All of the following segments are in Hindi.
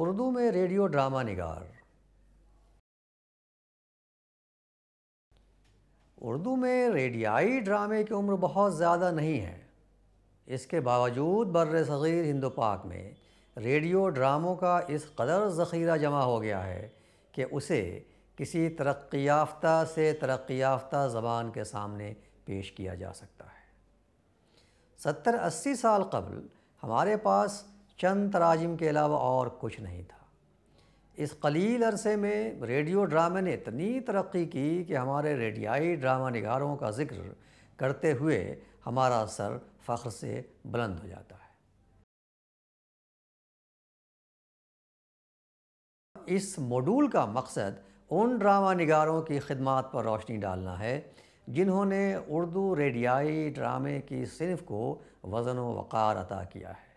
उर्दू में रेडियो ड्रामा निगार उर्दू में रेडियाई ड्रामे की उम्र बहुत ज़्यादा नहीं है इसके बावजूद बर सग़ीर हिंदो पाक में रेडियो ड्रामों का इस कदर ज़ख़ीरा जमा हो गया है कि उसे किसी तरक्की याफ्ता से तरक्की याफ्ता ज़बान के सामने पेश किया जा सकता है सत्तर अस्सी साल कबल हमारे पास चंद तराजिम के अलावा और कुछ नहीं था इस कलील अरसे में रेडियो ड्रामे ने इतनी तरक्की की कि हमारे रेडियाई ड्रामा निगारों का जिक्र करते हुए हमारा सर फ़ख्र से बुलंद हो जाता है इस मॉड्यूल का मकसद उन ड्रामा निगारों की खिदमत पर रोशनी डालना है जिन्होंने उर्दू रेडियाई ड्रामे की सिर्फ़ को वज़न व वक़ार अता किया है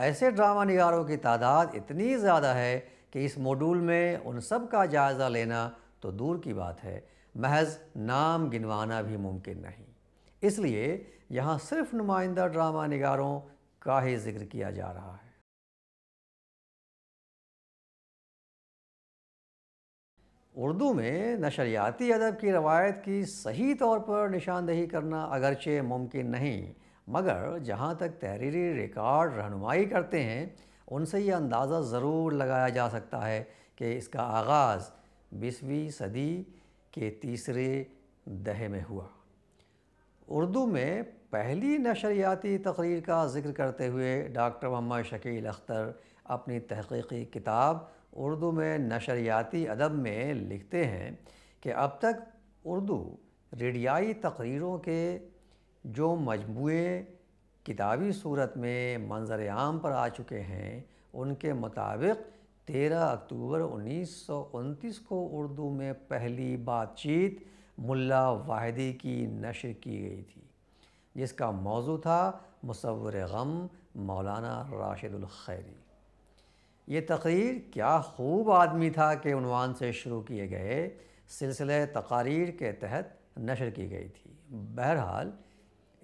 ऐसे ड्रामा निगारों की तादाद इतनी ज़्यादा है कि इस मॉड्यूल में उन सब का जायज़ा लेना तो दूर की बात है महज नाम गिनवाना भी मुमकिन नहीं इसलिए यहाँ सिर्फ नुमाइंदा ड्रामा निगारों का ही जिक्र किया जा रहा है उर्दू में नशरियाती अदब की रवायत की सही तौर पर निशानदेही करना अगरचे मुमकिन नहीं मगर जहाँ तक तहरीरी रिकॉर्ड रहनुमाई करते हैं उनसे ये अंदाज़ा ज़रूर लगाया जा सकता है कि इसका आगाज़ बीसवीं सदी के तीसरे दहे में हुआ उर्दू में पहली नशरियाती तकरीर का जिक्र करते हुए डॉक्टर मोहम्मद शकील अख्तर अपनी तहकीकी किताब उर्दू में नशरियाती अदब में लिखते हैं कि अब तक उर्दू रेडियाई तकरीरों के जो मजमू किताबी सूरत में मंजर आम पर आ चुके हैं उनके मुताबिक 13 अक्टूबर उन्नीस को उर्दू में पहली बातचीत मुल्ला वाहिदी की नशर की गई थी जिसका मौजू था मुसवर गम मौलाना राशिदुल खैरी ये तकरीर क्या खूब आदमी था के उनवान से शुरू किए गए सिलसिले तकारीर के तहत नशर की गई थी बहरहाल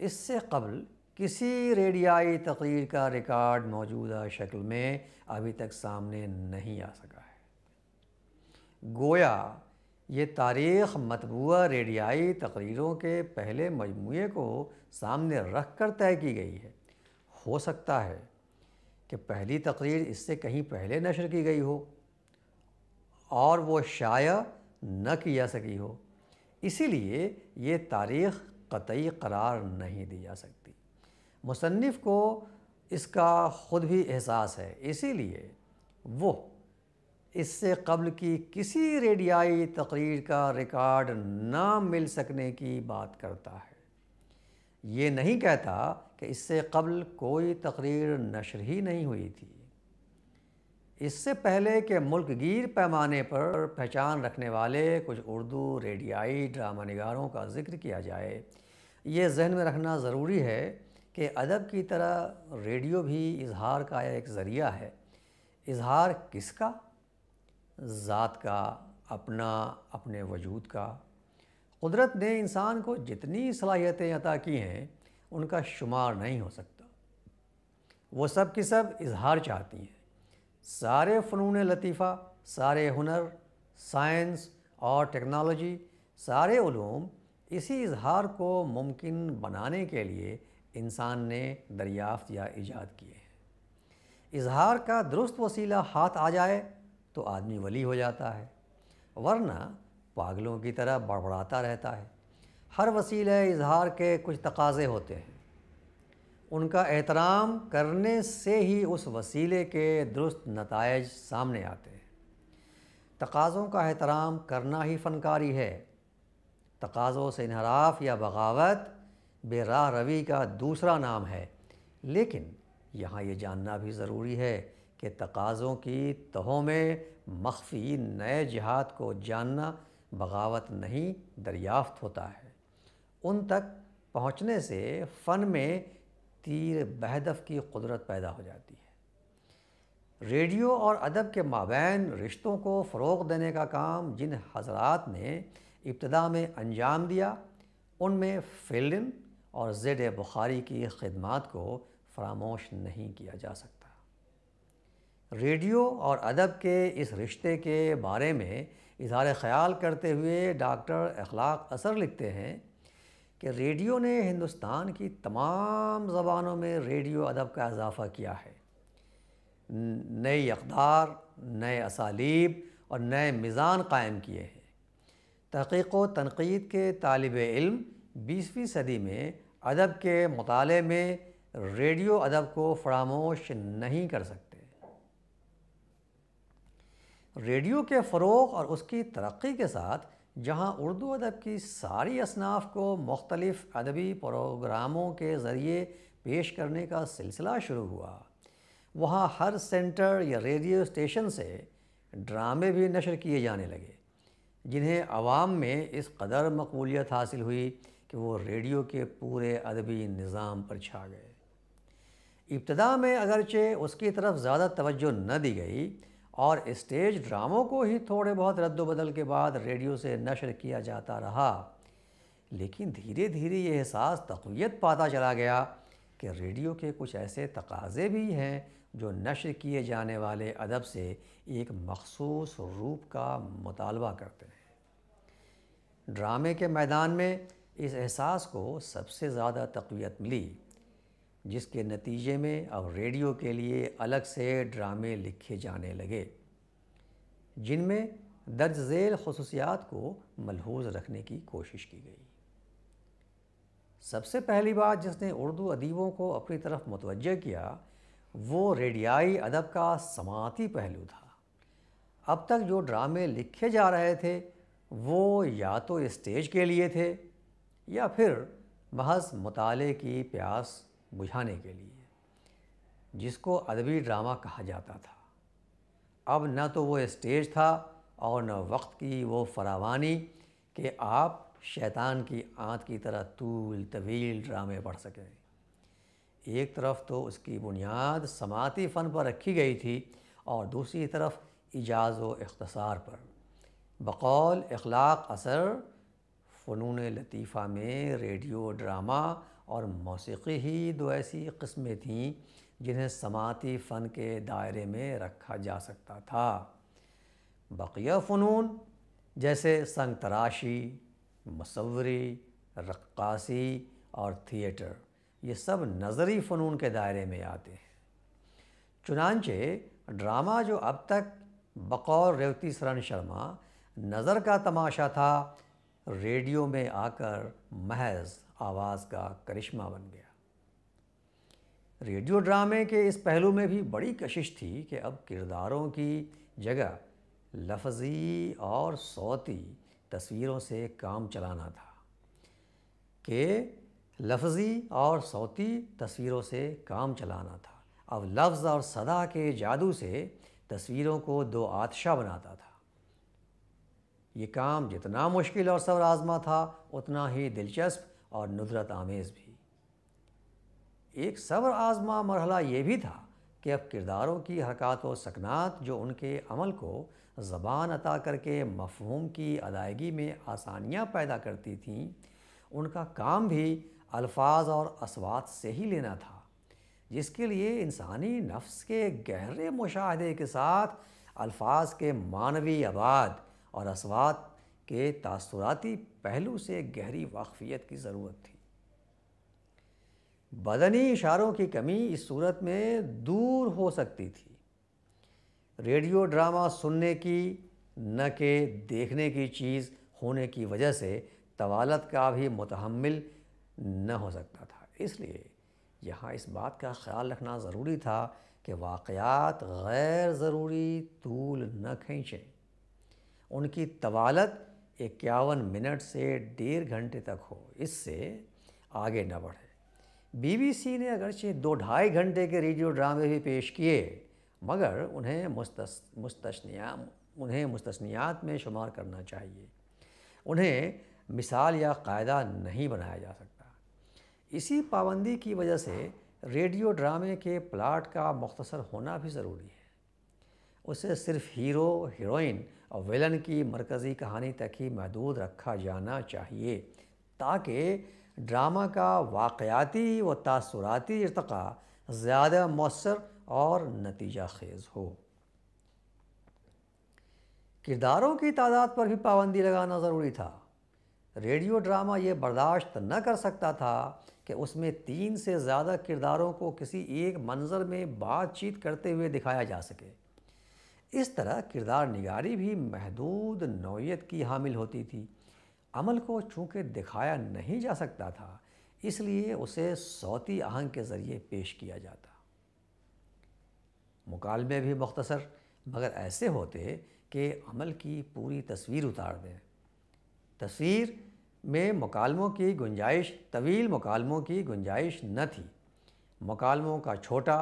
इससे कबल किसी रेडियाई तकरीर का रिकॉर्ड मौजूदा शक्ल में अभी तक सामने नहीं आ सका है गोया ये तारीख़ मतबूा रेडियाई तकरीरों के पहले मजमू को सामने रख कर तय की गई है हो सकता है कि पहली तकरीर इससे कहीं पहले नशर की गई हो और वो शाया न की जा सकी हो इसीलिए ये तारीख़ कतई करार नहीं दी जा सकती मुसनफ़ को इसका ख़ुद भी एहसास है इसीलिए वो इससे कबल की किसी रेडियाई तकरीर का रिकॉर्ड ना मिल सकने की बात करता है ये नहीं कहता कि इससे कबल कोई तकरीर नशर ही नहीं हुई थी इससे पहले कि गिर पैमाने पर पहचान रखने वाले कुछ उर्दू रेडियाई ड्रामा निगारों का जिक्र किया जाए ये जहन में रखना ज़रूरी है कि अदब की तरह रेडियो भी इजहार का एक ज़रिया है इजहार किसका ज़ात का अपना अपने वजूद का कुदरत ने इंसान को जितनी सलाहियतें अता की हैं उनका शुमार नहीं हो सकता वो सब की सब इजहार चाहती हैं सारे फ़नून लतीफ़ा सारे हुनर साइंस और टेक्नोलॉजी सारे ूम इसी इजहार को मुमकिन बनाने के लिए इंसान ने दरियाफ्त या ईजाद किए हैं इजहार का दुरुस्त वसीला हाथ आ जाए तो आदमी वली हो जाता है वरना पागलों की तरह बड़बड़ाता रहता है हर वसीले इजहार के कुछ तकाज़े होते हैं उनका एहतराम करने से ही उस वसीले के दुरुस्त नतज सामने आते हैं तकाज़ों का एहतराम करना ही फ़नकारी है तकाज़ों से इनहराफ या बगावत बेराह रवि का दूसरा नाम है लेकिन यहाँ ये जानना भी ज़रूरी है कि तकाज़ों की तहों में मख्फी नए जिहाद को जानना बगावत नहीं दरियाफ्त होता है उन तक पहुँचने से फ़न में तीर बहदफ की कुदरत पैदा हो जाती है रेडियो और अदब के माबैन रिश्तों को फ़रोग देने का काम जिन हजरात ने इब्तदा में अंजाम दिया उनमें फ़िल्म और जेड बुखारी की खदमात को फरामोश नहीं किया जा सकता रेडियो और अदब के इस रिश्ते के बारे में इजहार ख्याल करते हुए डॉक्टर अखलाक असर लिखते हैं कि रेडियो ने हिंदुस्तान की तमाम ज़बानों में रेडियो अदब का इजाफ़ा किया है नए अकदार नए असालीब और नए मिज़ान कायम किए हैं तहक़ीक व तनकीद के तालब इल्म बीसवीं सदी में अदब के मताले में रेडियो अदब को फरामोश नहीं कर सकते रेडियो के फ़रोग और उसकी तरक्की के साथ जहाँ उर्दू अदब की सारी असनाफ को मुख्तलिफ अदबी प्रोग्रामों के ज़रिए पेश करने का सिलसिला शुरू हुआ वहाँ हर सेंटर या रेडियो स्टेशन से ड्रामे भी नशर किए जाने लगे जिन्हें आवाम में इस कदर मकबूलियत हासिल हुई कि वो रेडियो के पूरे अदबी निज़ाम पर छा गए इब्तदा में अगरचे उसकी तरफ ज़्यादा तवज्जो न दी गई और स्टेज ड्रामों को ही थोड़े बहुत रद्दबदल के बाद रेडियो से नशर किया जाता रहा लेकिन धीरे धीरे ये एहसास तकवीत पाता चला गया कि रेडियो के कुछ ऐसे तकाजे भी हैं जो नशर किए जाने वाले अदब से एक मखसूस रूप का मुतालबा करते हैं ड्रामे के मैदान में इस एहसास को सबसे ज़्यादा तकवीत मिली जिसके नतीजे में अब रेडियो के लिए अलग से ड्रामे लिखे जाने लगे जिनमें दर्ज झेल खसूसियात को मलहूज रखने की कोशिश की गई सबसे पहली बात जिसने उर्दू अदीबों को अपनी तरफ मतवजह किया वो रेडियाई अदब का समाती पहलू था अब तक जो ड्रामे लिखे जा रहे थे वो या तो स्टेज के लिए थे या फिर महज मुताले की प्यास बुझाने के लिए जिसको अदबी ड्रामा कहा जाता था अब न तो वो स्टेज था और न वक्त की वो फरावानी कि आप शैतान की आंत की तरह तूल तवील ड्रामे पढ़ सकें एक तरफ तो उसकी बुनियाद समाती फ़न पर रखी गई थी और दूसरी तरफ इजाज़ व अख्तसार पर बकौल अखलाक असर फ़नून लतीफ़ा में रेडियो ड्रामा और मौसी ही दो ऐसी कस्में थीं जिन्हें समाती फ़न के दायरे में रखा जा सकता था बकिया फ़नून जैसे संग तराशी मसवरी रक्कासी और थिएटर ये सब नज़री फ़नून के दायरे में आते हैं चुनानचे ड्रामा जो अब तक बकौर रेवती सरन शर्मा नज़र का तमाशा था रेडियो में आकर महज आवाज़ का करिश्मा बन गया रेडियो ड्रामे के इस पहलू में भी बड़ी कशिश थी कि अब किरदारों की जगह लफजी और सौती तस्वीरों से काम चलाना था कि लफजी और सौती तस्वीरों से काम चलाना था अब लफ्ज़ और सदा के जादू से तस्वीरों को दो आतशा बनाता था ये काम जितना मुश्किल और आजमा था उतना ही दिलचस्प और नुदरत आमेज़ भी एक सब्र आजमा मरहला ये भी था कि अब किरदारों की हरकत व सकनात जो उनके अमल को ज़बान अता करके मफहूम की अदायगी में आसानियाँ पैदा करती थीं उनका काम भी अल्फाज और असवात से ही लेना था जिसके लिए इंसानी नफ्स के गहरे मुशाहदे के साथ अल्फाज के मानवी आबाद और असवात के तासुराती पहलू से गहरी वाकफियत की ज़रूरत थी बदनी इशारों की कमी इस सूरत में दूर हो सकती थी रेडियो ड्रामा सुनने की न के देखने की चीज़ होने की वजह से तवालत का भी मुतहमल न हो सकता था इसलिए यहाँ इस बात का ख्याल रखना ज़रूरी था कि वाक़ात गैर ज़रूरी तूल न खींचें उनकी तवालत इक्यावन मिनट से डेढ़ घंटे तक हो इससे आगे न बढ़े बीबीसी ने अगर अगरचे दो ढाई घंटे के रेडियो ड्रामे भी पेश किए मगर उन्हें मुस्तस उन्हें मुस्तनियात में शुमार करना चाहिए उन्हें मिसाल या कायदा नहीं बनाया जा सकता इसी पाबंदी की वजह से रेडियो ड्रामे के प्लाट का मख्तसर होना भी ज़रूरी है उसे सिर्फ हीरो हीरोइन और विलन की मरकज़ी कहानी तक ही महदूद रखा जाना चाहिए ताकि ड्रामा का वाक़ाती व तासराती इरतका ज़्यादा मौसर और नतीजा खेज हो किरदारों की तादाद पर भी पाबंदी लगाना ज़रूरी था रेडियो ड्रामा ये बर्दाश्त न कर सकता था कि उसमें तीन से ज़्यादा किरदारों को किसी एक मंज़र में बातचीत करते हुए दिखाया जा सके इस तरह किरदार निगारी भी महदूद नौीयत की हामिल होती थी अमल को चूँकि दिखाया नहीं जा सकता था इसलिए उसे सौती आहंग के ज़रिए पेश किया जाता मुकालमे भी मख्तसर मगर ऐसे होते कि अमल की पूरी तस्वीर उतार दें तस्वीर में मुकालमों की गुंजाइश तवील मुकालमों की गुंजाइश न थी मुकालमों का छोटा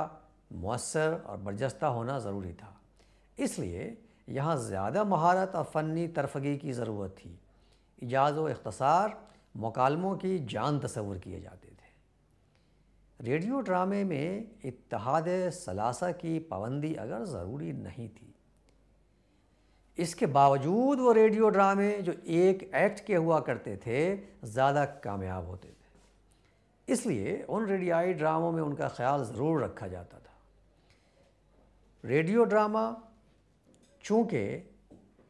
मौसर और बर्जस्ता होना ज़रूरी था इसलिए यहाँ ज़्यादा महारत और फ़नी तरफगी की ज़रूरत थी इजाज़ व अख्तसार मकालमों की जान तस्वर किए जाते थे रेडियो ड्रामे में इतिहाद सलासा की पाबंदी अगर ज़रूरी नहीं थी इसके बावजूद वो रेडियो ड्रामे जो एक एक्ट के हुआ करते थे ज़्यादा कामयाब होते थे इसलिए उन रेडियाई ड्रामों में उनका ख्याल ज़रूर रखा जाता था रेडियो ड्रामा चूँकि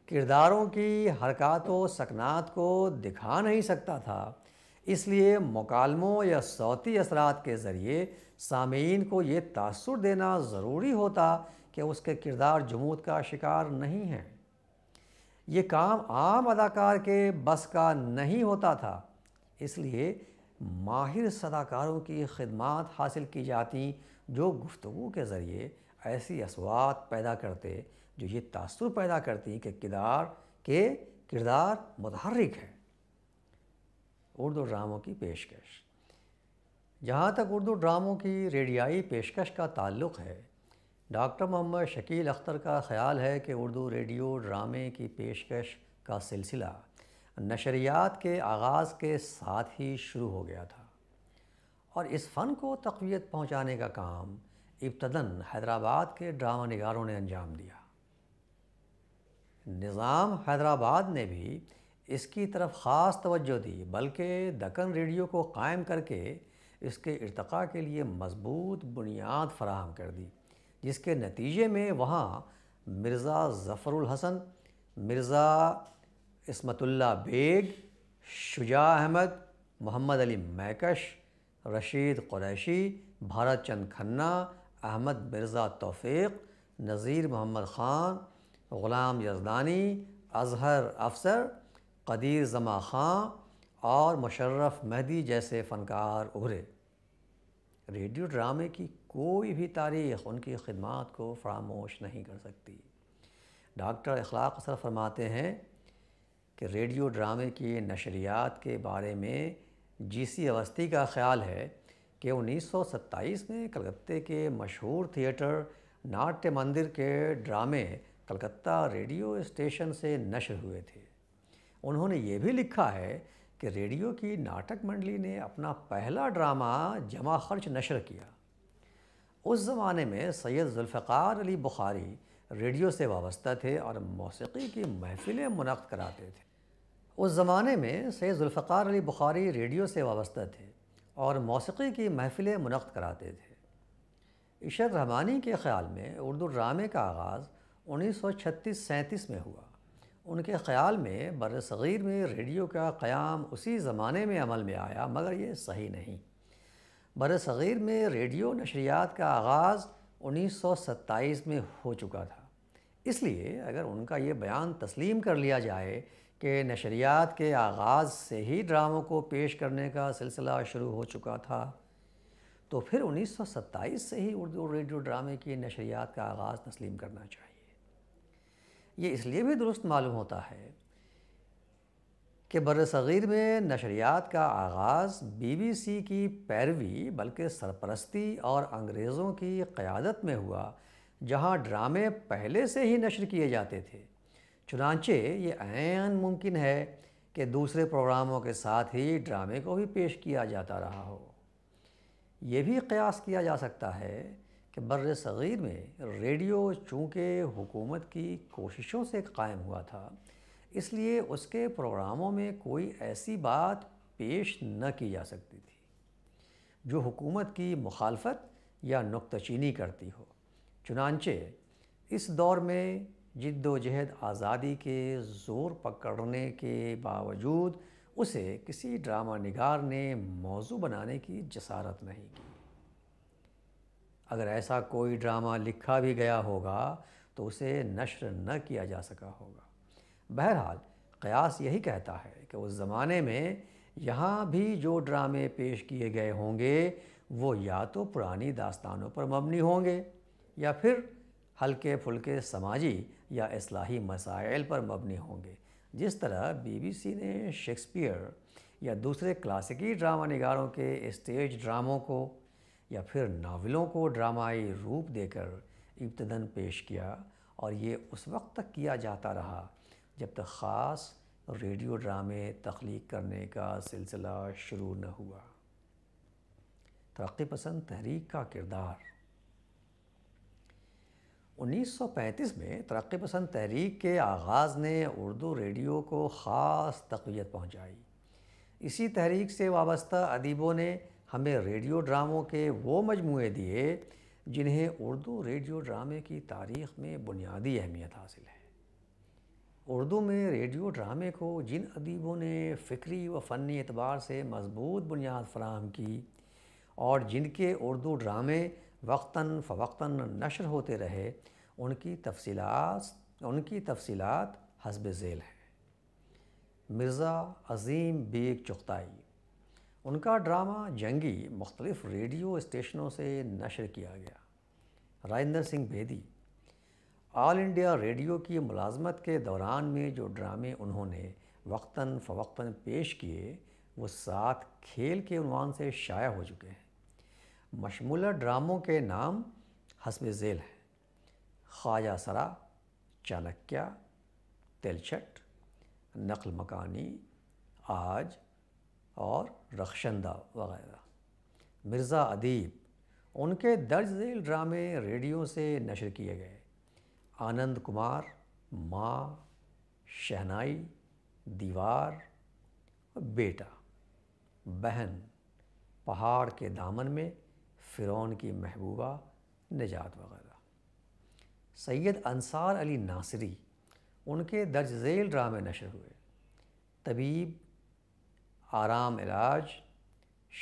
किरदारों की हरकत व सकनात को दिखा नहीं सकता था इसलिए मकालमों या सौती असरात के ज़रिए सामीन को ये तासर देना ज़रूरी होता कि उसके किरदार जमूद का शिकार नहीं हैं ये काम आम अदाकार के बस का नहीं होता था इसलिए माहिर सदाकारों की खदमात हासिल की जाती जो गुफ्तु के ज़रिए ऐसी असवात पैदा करते जो ये तासुर पैदा करती है कि किदार के किरदार मतहरक है उर्दू ड्रामों की पेशकश जहाँ तक उर्दू ड्रामों की रेडियाई पेशकश का ताल्लुक़ है डॉक्टर मोहम्मद शकील अख्तर का ख्याल है कि उर्दू रेडियो ड्रामे की पेशकश का सिलसिला नशरियात के आगाज़ के साथ ही शुरू हो गया था और इस फ़न को तकवीत पहुँचाने का काम इब्तदन हैदराबाद के ड्रामा निगारों ने अंजाम दिया निज़ाम हैदराबाद ने भी इसकी तरफ ख़ास तवज्जो दी बल्कि दक्कन रेडियो को कायम करके इसके इरतका के लिए मजबूत बुनियाद फराहम कर दी जिसके नतीजे में वहाँ मिर्ज़ा ज़फ़रुल हसन मिर्ज़ा इसमतुल्ला बेग शुजा अहमद मोहम्मद अली मैकश रशीद कुरैशी भारत चंद खन्ना अहमद मिर्ज़ा तौफ़ीक नज़ीर मोहम्मद ख़ान ग़ुलाम यजदानी अजहर अफसर कदीर जमा ख़ान और मुशर्रफ महदी जैसे फ़नकार उभरे रेडियो ड्रामे की कोई भी तारीख उनकी खदमात को फरामोश नहीं कर सकती डॉक्टर अखलाक असर फरमाते हैं कि रेडियो ड्रामे की नशरियात के बारे में जी सी अवस्थी का ख्याल है कि 1927 में कलकत्ते के मशहूर थिएटर नाट्य मंदिर के ड्रामे कलकत्ता रेडियो स्टेशन से नशर हुए थे उन्होंने ये भी लिखा है कि रेडियो की नाटक मंडली ने अपना पहला ड्रामा जमा खर्च नशर किया उस ज़माने में सैयद जुल्फ़ार अली बुखारी रेडियो से वाबस्ता थे और मौसीकी की महफ़िलें मुनद कराते थे उस ज़माने में सैयद जुल्फ़ार अली बुखारी रेडियो से वाबस्ता थे और मौसीकी की महफ़िलें मुनद कराते थे इशर रहमानी के ख़्याल में उर्दू ड्रामे का आगाज़ उन्नीस सौ में हुआ उनके ख़्याल में बर में रेडियो का क़याम उसी ज़माने में अमल में आया मगर ये सही नहीं बर में रेडियो नशरियात का आगाज़ 1927 में हो चुका था इसलिए अगर उनका ये बयान तस्लीम कर लिया जाए कि नशरियात के आगाज़ से ही ड्रामों को पेश करने का सिलसिला शुरू हो चुका था तो फिर 1927 से ही उर्दू रेडियो ड्रामे की नशरियात का आगाज़ तस्लीम करना चाहिए ये इसलिए भी दुरुस्त मालूम होता है कि बर सग़ीर में नशरियात का आगाज़ बीबीसी की पैरवी बल्कि सरपरस्ती और अंग्रेज़ों की क़्यादत में हुआ जहाँ ड्रामे पहले से ही नशर किए जाते थे चुनाचे ये आन मुमकिन है कि दूसरे प्रोग्रामों के साथ ही ड्रामे को भी पेश किया जाता रहा हो ये भी क़यास किया जा सकता है कि बर सग़ीर में रेडियो चूँकि हुकूमत की कोशिशों से कायम हुआ था इसलिए उसके प्रोग्रामों में कोई ऐसी बात पेश न की जा सकती थी जो हुकूमत की मुखालफत या नुकतचीनी करती हो चुनानचे इस दौर में जद्दोजहद आज़ादी के ज़ोर पकड़ने के बावजूद उसे किसी ड्रामा निगार ने मौजू बनाने की जसारत नहीं की अगर ऐसा कोई ड्रामा लिखा भी गया होगा तो उसे नशर न किया जा सका होगा बहरहाल कयास यही कहता है कि उस ज़माने में यहाँ भी जो ड्रामे पेश किए गए होंगे वो या तो पुरानी दास्तानों पर मबनी होंगे या फिर हल्के फुलके समाजी या असलाही मसाइल पर मबनी होंगे जिस तरह बीबीसी ने शेक्सपियर या दूसरे क्लासिकी ड्रामा निगारों के स्टेज ड्रामों को या फिर नावलों को ड्रामाई रूप देकर इब्तदन पेश किया और ये उस वक्त तक किया जाता रहा जब तक ख़ास रेडियो ड्रामे तख्लीक करने का सिलसिला शुरू न हुआ तरक्की पसंद तहरीक का किरदार 1935 में तरक्की पसंद तहरीक के आगाज़ ने उर्दू रेडियो को ख़ास तकवीत पहुँचाई इसी तहरीक से वाबस्ता अदीबों ने हमें रेडियो ड्रामों के वो मजमू दिए जिन्हें उर्दू रेडियो ड्रामे की तारीख में बुनियादी अहमियत हासिल है उर्दू में रेडियो ड्रामे को जिन अदीबों ने फ़िक्री व फ़नी एतबार से मजबूत बुनियाद फराहम की और जिनके उर्दू ड्रामे वक्ता फ़वक्ता नशर होते रहे उनकी तफसीत उनकी तफसीत हसब झेल हैं मिर्ज़ा अज़ीम बेग चुगताई उनका ड्रामा जंगी मुख्तलिफ रेडियो स्टेशनों से नशर किया गया Rajendra Singh Bedi All India Radio की मुलाजमत के दौरान में जो ड्रामे उन्होंने वक्ता फ़वक्ता पेश किए वो साथ खेल के उनवान से शाया हो चुके हैं मशमूल ड्रामों के नाम हसब झेल हैं ख्वाजा सरा चाणक्या तेलछट नकल मकानी आज और रक्षंदा वगैरह मिर्ज़ा अदीब उनके दर्ज झेल ड्रामे रेडियो से नशर किए गए आनंद कुमार माँ शहनाई दीवार बेटा बहन पहाड़ के दामन में फ़िरौन की महबूबा निजात वगैरह सैयद अंसार अली नासरी उनके दर्ज झेल ड्रामे नशर हुए तबीब आराम इलाज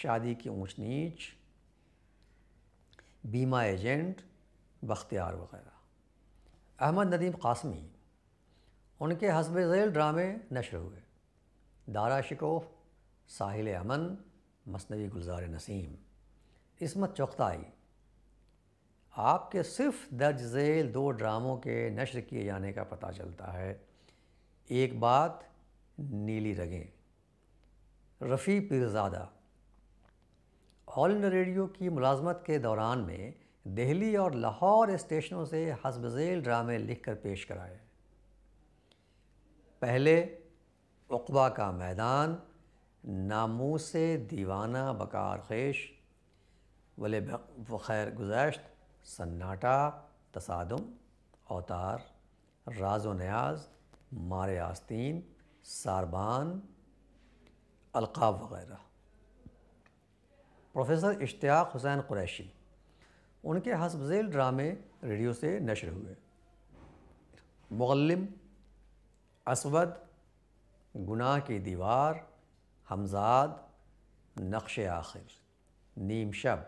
शादी की ऊंच नीच बीमा एजेंट बख्तियार वगैरह अहमद नदीम कासमी उनके हसब झैल ड्रामे नशर हुए दारा शिकोफ साहिल अमन मसनवी गुलजार नसीम इसमत चौखताई आपके सिर्फ दर्ज झैल दो ड्रामों के नशर किए जाने का पता चलता है एक बात नीली रगें Rafi Pirzada All India Radio की मुलाजमत के दौरान में दिल्ली और लाहौर स्टेशनों से हसबेल ड्रामे लिख कर पेश कराए पहले उकबा का मैदान नामूस दीवाना बकार खेश वले ब़ैर गुजशत सन्नाटा तसादम अवतार राजो व न्याज मारे आस्तीन सारबान अलकाब वगैरह प्रोफेसर इश्तियाक हुसैन कुरैशी उनके हसब ड्रामे रेडियो से नशर हुए मुगलम असवद गुनाह की दीवार हमजाद नक्श आखिर नीम शब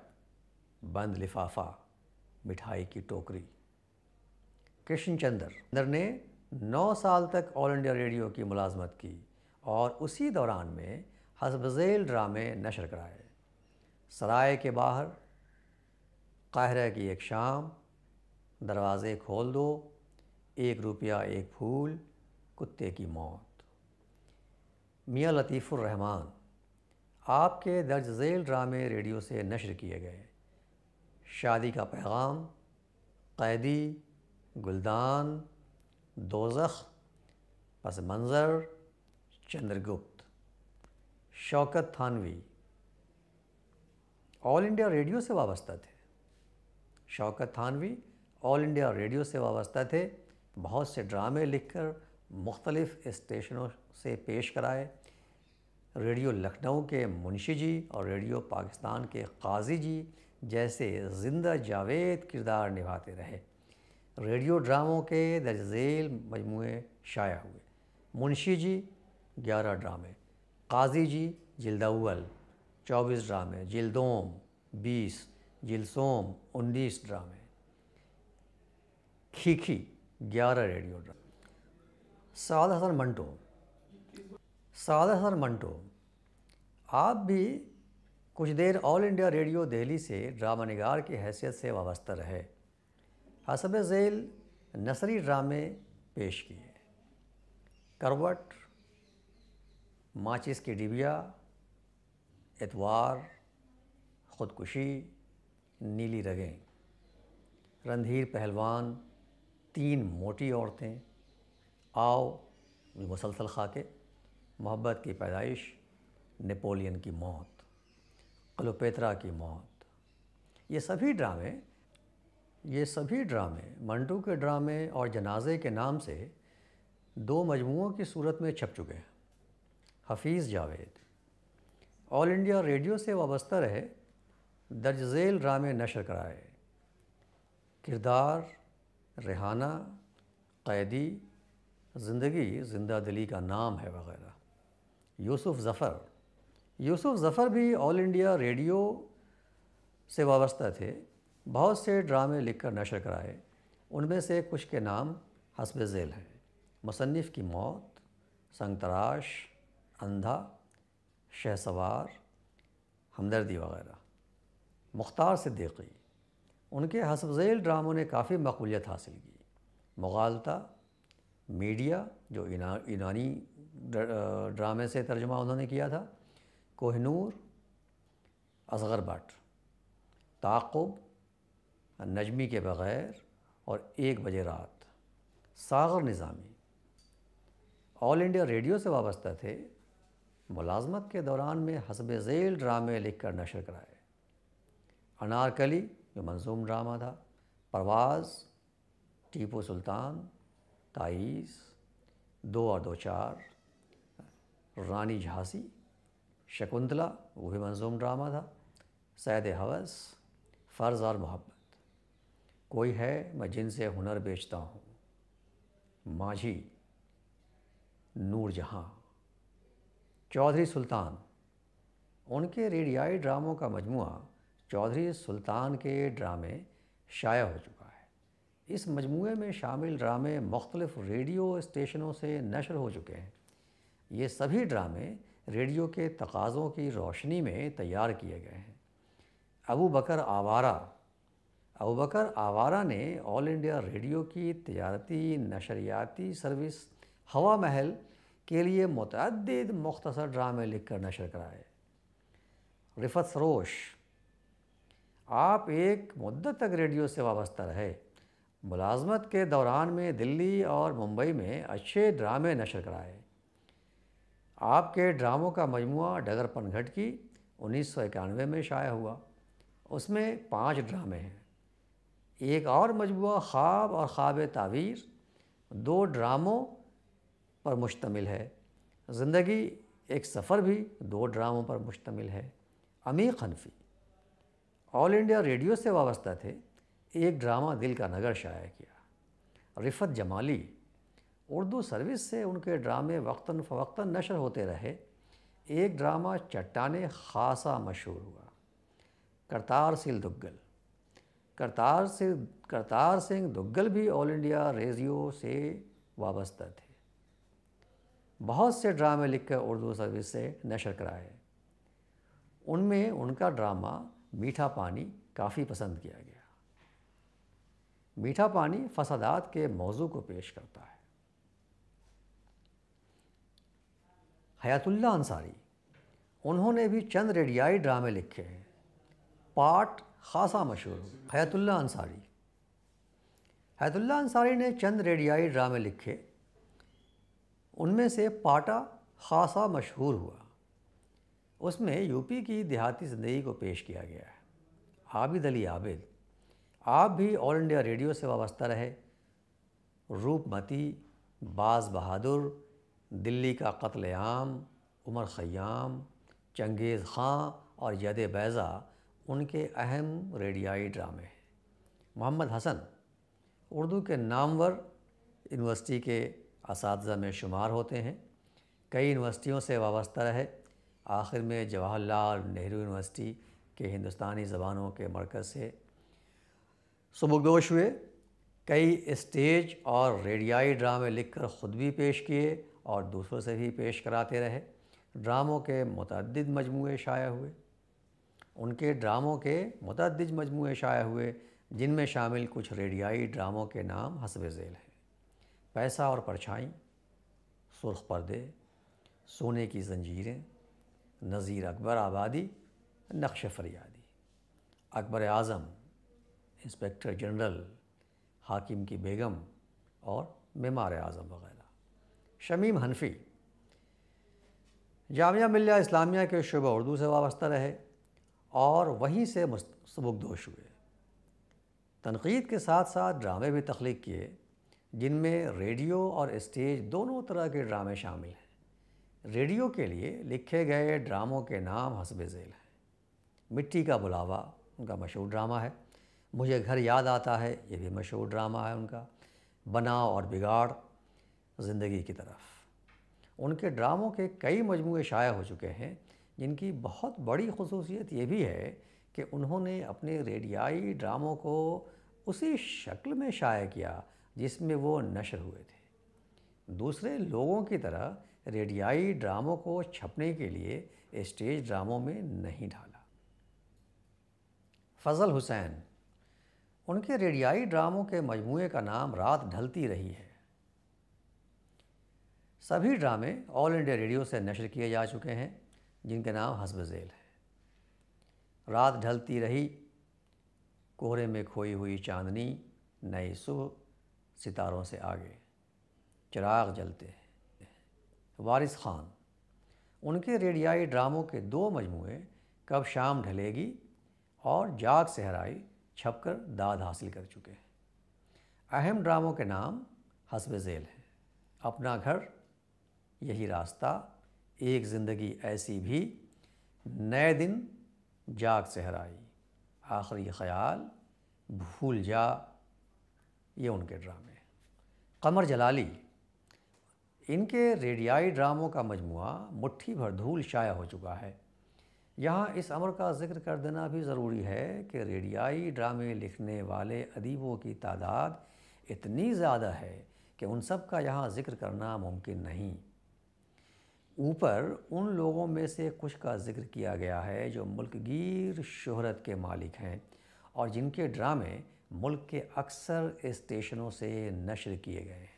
बंद लिफाफा मिठाई की टोकरी कृष्ण चंद्र चंद्र ने नौ साल तक ऑल इंडिया रेडियो की मुलाजमत की और उसी दौरान में हसब ड्रामे नशर कराए सराय के बाहर काहरा की एक शाम दरवाज़े खोल दो एक रुपया एक फूल कुत्ते की मौत मियाँ रहमान आपके दर्ज झेल ड्रामे रेडियो से नशर किए गए शादी का पैगाम कैदी गुलदान दोजख पस मंज़र Chandragupta Shaukat Thanvi All India Radio से वाबस्ता थे Shaukat Thanvi All India Radio से वाबस्ता थे बहुत से ड्रामे लिखकर मुख्तलिफ़ स्टेशनों से पेश कराए रेडियो लखनऊ के मुंशी जी और रेडियो पाकिस्तान के काजी जी जैसे जिंदा जावेद किरदार निभाते रहे रेडियो ड्रामों के दर्जेल मजमू शाया हुए मुंशी जी ग्यारह ड्रामे काजी जी जिल्दावल चौबीस ड्रामे जिल्दोम बीस जिलसोम उन्नीस ड्रामे खीखी ग्यारह रेडियो ड्रामे साद हसन मंटो साद हसन मंटो आप भी कुछ देर ऑल इंडिया रेडियो दिल्ली से ड्रामा निगार की हैसियत से वाबस्ता रहे हसब झेल नसरी ड्रामे पेश किए करवट माचिस की डिबिया एतवार ख़ुदकुशी नीली रगें रणधीर पहलवान तीन मोटी औरतें आओ मुसलसल खाके मोहब्बत की पैदाइश नेपोलियन की मौत क्लोपेत्रा की मौत ये सभी ड्रामे ये सभी ड्रामे मंटू के ड्रामे और जनाजे के नाम से दो मजमुओं की सूरत में छप चुके हैं Hafeez Javed All India Radio से वाबस्ता रहे दर्ज झेल ड्रामे नशर कराए किरदार रेहाना कैदी ज़िंदगी जिंदा दिली का नाम है वगैरह यूसुफ़ ज़फ़र यूसुफ़ ज़फ़र भी ऑल इंडिया रेडियो से वाबस्ता थे बहुत से ड्रामे लिखकर नशर कराए उनमें से कुछ के नाम हसब झेल हैं मुसनफ़ की मौत संग तराश अंधा शहसवार हमदर्दी वगैरह मुख्तार सिद्दीकी उनके हसब ड्रामों ने काफ़ी मकबूलियत हासिल की मुगालता मीडिया जो इना, यूनानी ड्रामे से तर्जमा उन्होंने किया था कोहनूर असगर भट ताकुब नजमी के बग़ैर और एक बजे रात Sagar Nizami All India Radio से वाबस्ता थे मुलाजमत के दौरान में हसब झेल ड्रामे लिख कर नशर कराए अनारकली जो मंजूम ड्रामा था परवाज़ टीपू सुल्तान ताईस दो और दो चार रानी झांसी शकुंतला वो भी मंजूम ड्रामा था सैद हवस फ़र्ज़ और मोहब्बत कोई है मैं जिनसे हुनर बेचता हूँ माझी नूर जहाँ चौधरी सुल्तान उनके रेडियाई ड्रामों का मजमु चौधरी सुल्तान के ड्रामे शाया हो चुका है इस मजमू में शामिल ड्रामे मुख्तलिफ रेडियो स्टेशनों से नशर हो चुके हैं ये सभी ड्रामे रेडियो के तकाज़ों की रोशनी में तैयार किए गए हैं अबू बकर आवारा अबू बकर आवारा ने ऑल इंडिया रेडियो की तजारती नशरियाती सर्विस हवा महल के लिए मतद मख्तसर ड्रामे लिख कर नशर कराए रिफत सरोश आप एक मुद्दत तक रेडियो से वाबस्ता रहे मुलाजमत के दौरान में दिल्ली और मुंबई में अच्छे ड्रामे नशर कराए आपके ड्रामों का मजमू डगर पनघट की उन्नीस सौ इक्यानवे में शाया हुआ उसमें पाँच ड्रामे हैं एक और मजमू ख्वाब और ख्वाब तावीर दो ड्रामों पर मुश्तमिल है ज़िंदगी एक सफ़र भी दो ड्रामों पर मुश्तमिल है अमी खनफी ऑल इंडिया रेडियो से वाबस्ता थे एक ड्रामा दिल का नगर शाया किया रिफत जमाली उर्दू सर्विस से उनके ड्रामे वक्ता फ़वक्ता नशर होते रहे एक ड्रामा चट्टाने खासा मशहूर हुआ करतार सिंह दुग्गल करतार सिंह करतार सिंह दुग्गल भी ऑल इंडिया रेडियो से वाबस्ता थे बहुत से ड्रामे लिखकर उर्दू सर्विस से नशर कराए उनमें उनका ड्रामा मीठा पानी काफ़ी पसंद किया गया मीठा पानी फसादात के मौजू को पेश करता है हयातुल्ला अंसारी उन्होंने भी चंद रेडियाई ड्रामे लिखे हैं पाठ खासा मशहूर हयातुल्ला अंसारी हयातुल्ला अंसारी ने चंद रेडियाई ड्रामे लिखे उनमें से पाटा खासा मशहूर हुआ उसमें यूपी की देहाती ज़िंदगी को पेश किया गया है आबिद अली आबिद आप भी ऑल इंडिया रेडियो से वाबस्ता रहे रूपमती बाज़ बहादुर दिल्ली का कत्ल आम उमर ख़याम चंगेज़ ख़ान और यद बैज़ा उनके अहम रेडियाई ड्रामे हैं मोहम्मद हसन उर्दू के नामवर यूनिवर्सिटी के इस में शुमार होते हैं कई यूनिवर्सिटियों से वाबस्ता रहे आखिर में जवाहरलाल नेहरू यूनिवर्सिटी के हिंदुस्तानी ज़बानों के मरकज़ से सबकदोश हुए कई स्टेज और रेडियाई ड्रामे लिखकर ख़ुद भी पेश किए और दूसरों से भी पेश कराते रहे ड्रामों के मतद मजमू शाया हुए उनके ड्रामों के मतद मजमू शाया हुए जिनमें शामिल कुछ रेडियाई ड्रामों के नाम हसब झेल हैं पैसा और परछाई सुर्ख पर्दे सोने की जंजीरें नज़ीर अकबर आबादी नक्श फरियादी अकबर आज़म इंस्पेक्टर जनरल हाकिम की बेगम और मेमार आज़म वगैरह शमीम हनफी जामिया मिल्लिया इस्लामिया के शुबा उर्दू से वाबस्ता रहे और वहीं से सबकदोश हुए तनकीद के साथ साथ ड्रामे भी तख्लीक किए जिनमें रेडियो और स्टेज दोनों तरह के ड्रामे शामिल हैं रेडियो के लिए लिखे गए ड्रामों के नाम हसब झेल हैं मिट्टी का बुलावा उनका मशहूर ड्रामा है मुझे घर याद आता है ये भी मशहूर ड्रामा है उनका बनाव और बिगाड़ ज़िंदगी की तरफ उनके ड्रामों के कई मजमू शाया हो चुके हैं जिनकी बहुत बड़ी खसूसियत ये भी है कि उन्होंने अपने रेडियाई ड्रामों को उसी शक्ल में शाया किया जिसमें वो नशर हुए थे दूसरे लोगों की तरह रेडियाई ड्रामों को छपने के लिए स्टेज ड्रामों में नहीं ढाला फजल हुसैन उनके रेडियाई ड्रामों के मजमू का नाम रात ढलती रही है सभी ड्रामे ऑल इंडिया रेडियो से नशर किए जा चुके हैं जिनके नाम हसब झेल हैं रात ढलती रही कोहरे में खोई हुई चांदनी नई सुबह सितारों से आगे चिराग जलते हैं वारिस खान उनके रेडियाई ड्रामों के दो मजमूए कब शाम ढलेगी और जाग सहराई छपकर दाद हासिल कर चुके हैं अहम ड्रामों के नाम हसब झेल हैं अपना घर यही रास्ता एक ज़िंदगी ऐसी भी नए दिन जाग सहराई आखिरी ख्याल भूल जा ये उनके ड्रामे कमर जलाली इनके रेडियाई ड्रामों का मजमू मुट्ठी भर धूल शाया हो चुका है यहाँ इस अमर का जिक्र कर देना भी ज़रूरी है कि रेडियाई ड्रामे लिखने वाले अदीबों की तादाद इतनी ज़्यादा है कि उन सब का यहाँ जिक्र करना मुमकिन नहीं ऊपर उन लोगों में से कुछ का जिक्र किया गया है जो मुल्कगीर शहरत के मालिक हैं और जिनके ड्रामे मुल्क के अक्सर स्टेशनों से नशर किए गए हैं